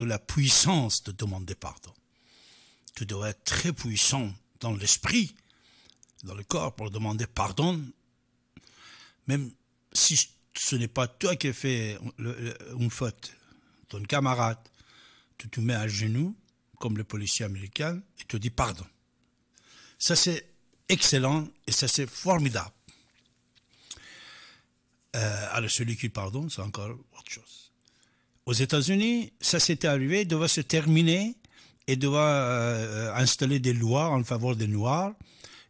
de la puissance de demander pardon. Tu dois être très puissant dans l'esprit, dans le corps, pour demander pardon, même si ce n'est pas toi qui as fait une faute, ton camarade, tu te mets à genoux, comme le policier américain, et te dis pardon. Ça, c'est excellent et ça, c'est formidable. Euh, alors, celui qui pardonne, c'est encore autre chose. Aux États-Unis, ça s'était arrivé, il devait se terminer et devait euh, installer des lois en faveur des Noirs.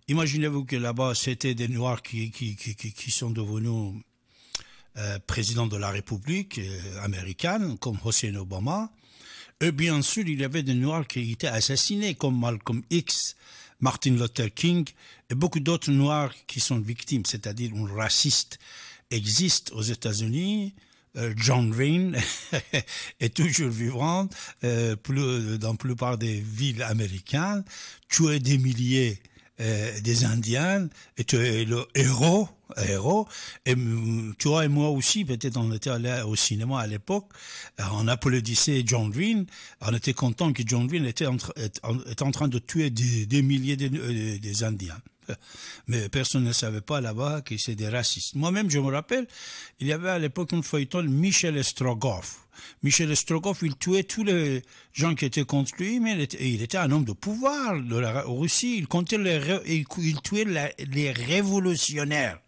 Imaginez-vous que là-bas, c'était des Noirs qui, qui, qui, qui sont devenus euh, présidents de la République euh, américaine, comme Hossein Obama. Et bien sûr, il y avait des Noirs qui étaient assassinés, comme Malcolm X, Martin Luther King et beaucoup d'autres Noirs qui sont victimes, c'est-à-dire un raciste existe aux États-Unis euh, John Green est toujours vivant euh, dans la plupart des villes américaines, tuer des milliers euh, des Indiens, et tu es le héros, héros, et toi et moi aussi, peut-être on était allé au cinéma à l'époque, euh, on applaudissait John Green, on était content que John Green était en, train de tuer des, milliers des Indiens mais personne ne savait pas là-bas que c'est des racistes. Moi-même, je me rappelle, il y avait à l'époque une feuilleton Michel Strogoff. Michel Strogoff, il tuait tous les gens qui étaient contre lui, mais il était, un homme de pouvoir de la Russie. Il comptait les, il, tuait les révolutionnaires.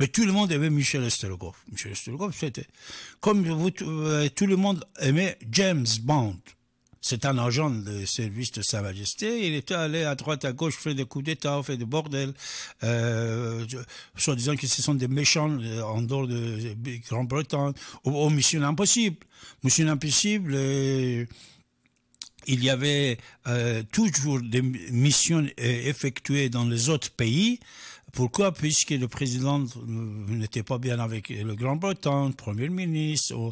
Mais tout le monde aimait Michel Strogoff. Michel Strogoff, c'était comme euh, tout le monde aimait James Bond. C'est un agent de service de Sa Majesté. Il était allé à droite, à gauche, faire des coups d'État, faire des bordels, euh, disant que ce sont des méchants euh, en dehors de euh, Grande-Bretagne, aux oh, oh, Mission Impossible. Mission Impossible, euh, il y avait toujours des missions effectuées dans les autres pays pourquoi Puisque le président n'était pas bien avec le grand bretagne Premier ministre,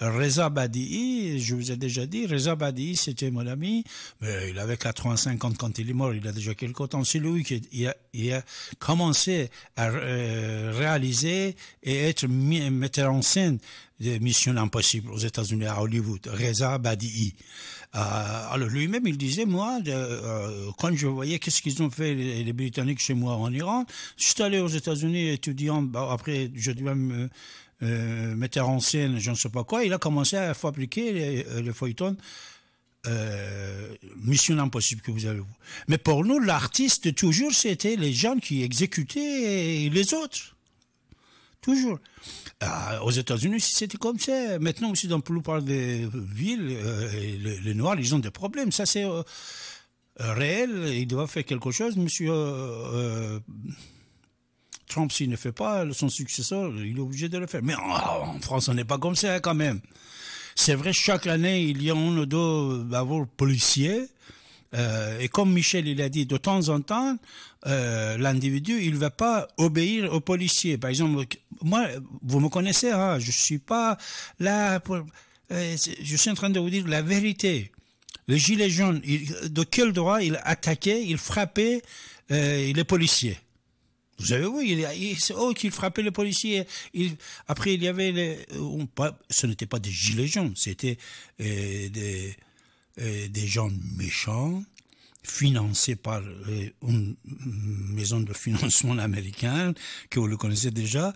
Reza Badi'i, je vous ai déjà dit, Reza Badi'i, c'était mon ami, mais il avait 85 ans quand il est mort, il a déjà quelques temps. C'est lui qui a, il a, commencé à euh, réaliser et être metteur en scène de Mission Impossible aux États-Unis, à Hollywood, Reza Badi'i. Euh, alors lui-même, il disait, moi, de, euh, quand je voyais qu'est-ce qu'ils ont fait les, Britanniques chez moi en Iran, je suis allé aux États-Unis étudiant, bah, après, je devais me euh, mettre en scène, je ne sais pas quoi, il a commencé à fabriquer les, feuilletons euh, Mission Impossible que vous avez. Mais pour nous, l'artiste, toujours, c'était les gens qui exécutaient les autres. Toujours. Euh, aux États-Unis, c'était comme ça. Maintenant aussi, dans plupart des villes, euh, les, Noirs, ils ont des problèmes. Ça, c'est euh, réel. Il doit faire quelque chose. Monsieur Trump, s'il ne fait pas, son successeur, il est obligé de le faire. Mais oh, en France, on n'est pas comme ça quand même. C'est vrai, chaque année, il y a un ou deux policiers. et comme Michel il a dit, de temps en temps, l'individu il ne va pas obéir aux policiers. Par exemple, moi, vous me connaissez, hein, je suis pas là pour, euh, je suis en train de vous dire la vérité. Le gilet jaune, de quel droit il attaquait, il frappait euh, les policiers vous avez vu, il, il, frappaient les policiers. après, il y avait les, euh, ce n'était pas des gilets jaunes, c'était des, des gens méchants, financé par euh, une maison de financement américaine, que vous le connaissez déjà,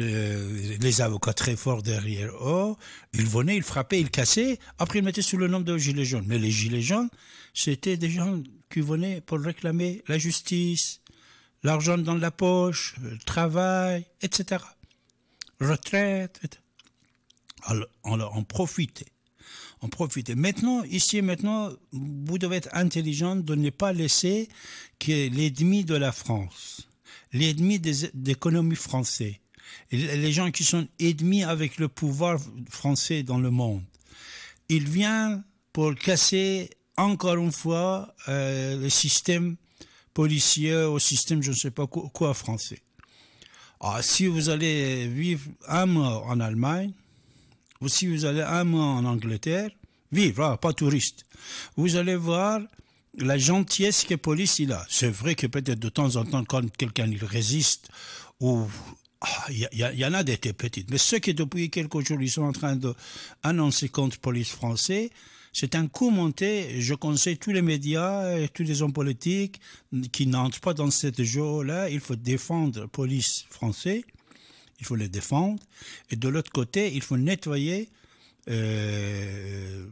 euh, les avocats très forts derrière eux, ils venaient, ils frappaient, ils cassaient, après ils mettaient sous le nom de Gilets jaunes. Mais les Gilets jaunes, c'était des gens qui venaient pour réclamer la justice, l'argent dans la poche, le travail, etc. Retraite, etc. Alors, on en profitait. On profite. Maintenant, ici et maintenant, vous devez être intelligent de ne pas laisser que l'ennemi de la France, l'ennemi des, de l'économie française, les gens qui sont ennemis avec le pouvoir français dans le monde, il vient pour casser encore une fois euh, le système policier au système je ne sais pas quoi, français. Ah, si vous allez vivre un mois en Allemagne, vous, si vous allez un mois en Angleterre, vivre, hein, pas touriste, vous allez voir la gentillesse que police il a. C'est vrai que peut-être de temps en temps, quand quelqu'un il résiste, ou ah, il y, en a des petites. Mais ceux qui depuis quelques jours, ils sont en train d'annoncer contre police française, c'est un coup monté. Je conseille tous les médias et tous les hommes politiques qui n'entrent pas dans cette jeu-là. Il faut défendre police française il faut les défendre. Et de l'autre côté, il faut nettoyer. Euh,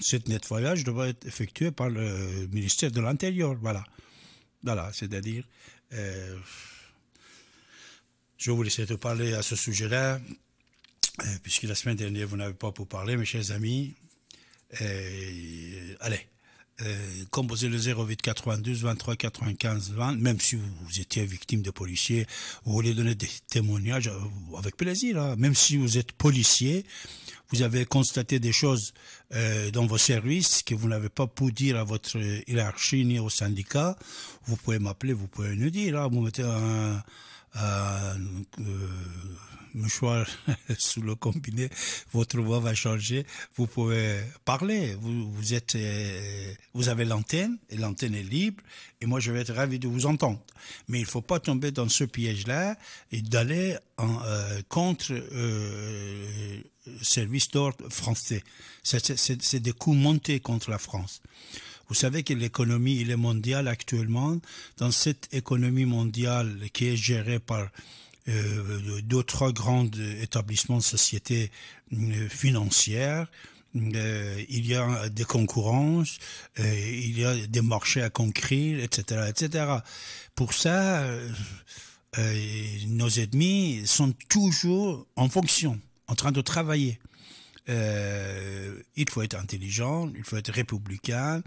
Cet nettoyage doit être effectué par le ministère de l'Intérieur. Voilà. Voilà, c'est-à-dire. Euh, je voulais te parler à ce sujet-là, euh, puisque la semaine dernière, vous n'avez pas pour parler, mes chers amis. allez, euh, composez le 08 92 23 95 20, même si vous étiez victime de policiers, vous voulez donner des témoignages euh, avec plaisir, là. Hein. même si vous êtes policier, vous avez constaté des choses euh, dans vos services que vous n'avez pas pu dire à votre hiérarchie ni au syndicat, vous pouvez m'appeler, vous pouvez nous dire, là. Hein. vous mettez un euh, mouchoir euh, sous le combiné, votre voix va changer. Vous pouvez parler. Vous, vous êtes, euh, vous avez l'antenne et l'antenne est libre. Et moi, je vais être ravi de vous entendre. Mais il faut pas tomber dans ce piège-là et d'aller euh, contre euh, service d'ordre français. C'est des coups montés contre la France. Vous savez que l'économie, est mondiale actuellement. Dans cette économie mondiale qui est gérée par euh, d'autres grands établissements, sociétés euh, financières, euh, il y a des concurrences, il y a des marchés à conquérir, etc., etc. Pour ça, nos ennemis sont toujours en fonction, en train de travailler. Euh, il faut être intelligent, il faut être républicain,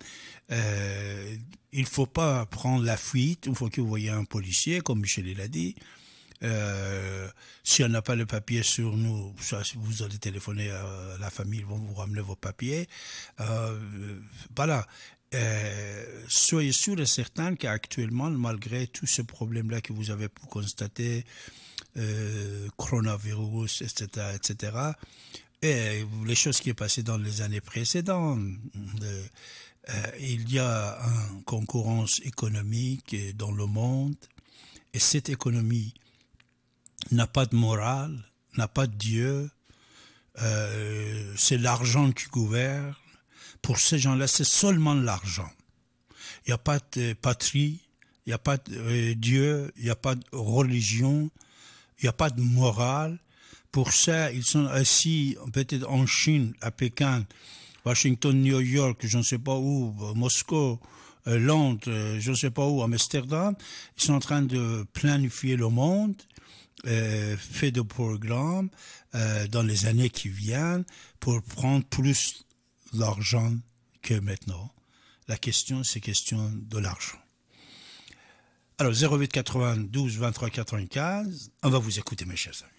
euh, il ne faut pas prendre la fuite il faut que vous voyez un policier, comme Michel l'a dit. Euh, si on n'a pas le papier sur nous, vous allez téléphoner à la famille, ils vont vous ramener vos papiers. voilà. soyez sûr et certain qu'actuellement, malgré tout ce problème là que vous avez pu constater, coronavirus, etc., etc., et les choses qui sont passées dans les années précédentes. Euh, il y a une concurrence économique dans le monde et cette économie n'a pas de morale, n'a pas de Dieu. Euh, c'est l'argent qui gouverne. Pour ces gens-là, c'est seulement l'argent. Il n'y a pas de patrie, il n'y a pas de euh, Dieu, il n'y a pas de religion, il n'y a pas de morale. Pour ça, ils sont assis peut-être en Chine, à Pékin, Washington, New York, je ne sais pas où, Moscou, euh, Londres, euh, je ne sais pas où, Amsterdam. Ils sont en train de planifier le monde, euh, fait de programmes euh, dans les années qui viennent pour prendre plus d'argent que maintenant. La question, c'est question de l'argent. Alors 08 92 23 95, on va vous écouter mes chers amis.